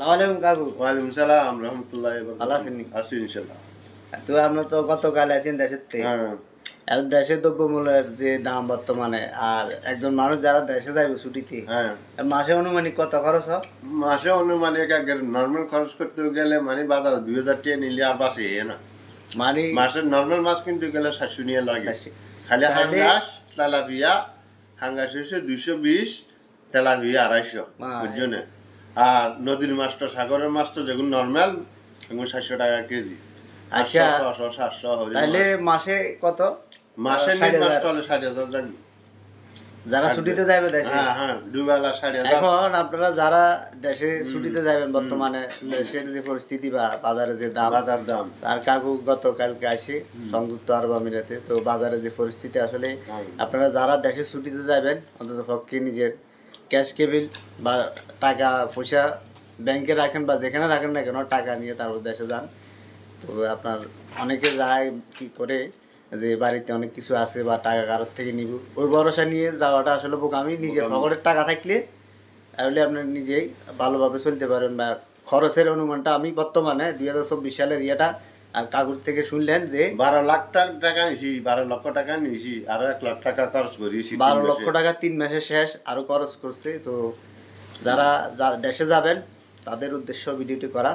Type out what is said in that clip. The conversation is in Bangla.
সালামালাইকুম কাকু ওয়ালাইকুম সালাম রহমতুল্লাহ আল্লাহ আছি ইনশাল্লাহ তো আমরা তো গতকাল আছেন দেশের থেকে হ্যাঁ। দেশে দ্রব্যমূল্যের যে দাম বর্তমানে আর একজন মানুষ যারা দেশে যাবে ছুটিতে হ্যাঁ। মাসে অনুমানিক কত খরচ হয় মাসে অনুমানিক নর্মাল খরচ করতে গেলে মানে বাজার দুই হাজার টাকা নিলে আর বাসে না মানে মাসের নর্মাল মাছ কিনতে গেলে সাতশো নিয়ে লাগে খালি হাঙ্গাস তেলাপিয়া হাঙ্গাস হচ্ছে দুইশো বিশ তেলাপিয়া আড়াইশো ওর জন্য আর নদীর মাছটা সাগরের মাছটা যেগুলো নর্মাল এগুলো সাতশো টাকা কেজি আচ্ছা ছশো সাতশো তাহলে মাসে কত মাসে মাস চলে ষাট হাজার টাকা যারা ছুটিতে যাবে দেশে হ্যাঁ, হ্যাঁ, এখন আপনারা যারা দেশে ছুটিতে যাবেন বর্তমানে দেশের যে পরিস্থিতি বা বাজারে যে দাম বাজার দাম তার কাকু গতকালকে আসে সংযুক্ত আরব আমিরাতে তো বাজারে যে পরিস্থিতি আসলে হ্যাঁ। আপনারা যারা দেশে ছুটিতে যাবেন অন্তত পক্ষে নিজের ক্যাশ কেবিল বা টাকা পয়সা ব্যাংকে রাখেন বা যেখানে রাখেন না কেন টাকা নিয়ে তারপর দেশে যান তো আপনার অনেকে যায় কি করে যে বাড়িতে অনেক কিছু আছে বা টাকা কারোর থেকে নিব ওই ভরসা নিয়ে যাওয়াটা আসলে বোক আমি নিজে পকেটের টাকা থাকলে তাহলে আপনার নিজেই ভালোভাবে চলতে পারেন বা খরচের অনুমানটা আমি বর্তমানে দুই হাজার চব্বিশ সালের ইয়েটা আর কাকুর থেকে শুনলেন যে বারো লাখ টাকা নিছি বারো লক্ষ টাকা নিছি আরো এক লাখ টাকা খরচ করিয়েছি বারো লক্ষ টাকা তিন মাসে শেষ আরো খরচ করছে তো যারা দেশে যাবেন তাদের উদ্দেশ্য ভিডিওটি করা